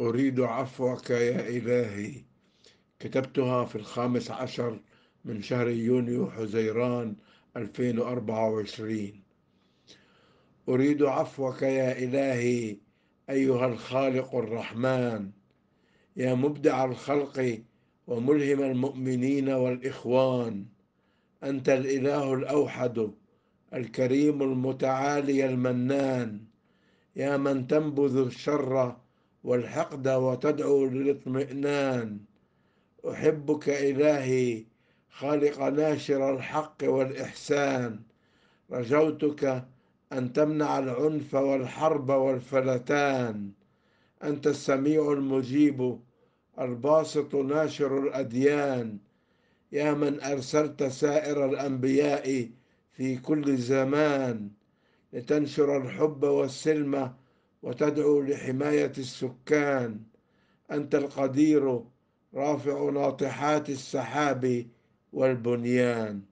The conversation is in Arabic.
أريد عفوك يا إلهي كتبتها في الخامس عشر من شهر يونيو حزيران 2024 أريد عفوك يا إلهي أيها الخالق الرحمن يا مبدع الخلق وملهم المؤمنين والإخوان أنت الإله الأوحد الكريم المتعالي المنان يا من تنبذ الشر والحقد وتدعو للاطمئنان أحبك إلهي خالق ناشر الحق والإحسان رجوتك أن تمنع العنف والحرب والفلتان أنت السميع المجيب الباسط ناشر الأديان يا من أرسلت سائر الأنبياء في كل زمان لتنشر الحب والسلم وتدعو لحماية السكان أنت القدير رافع ناطحات السحاب والبنيان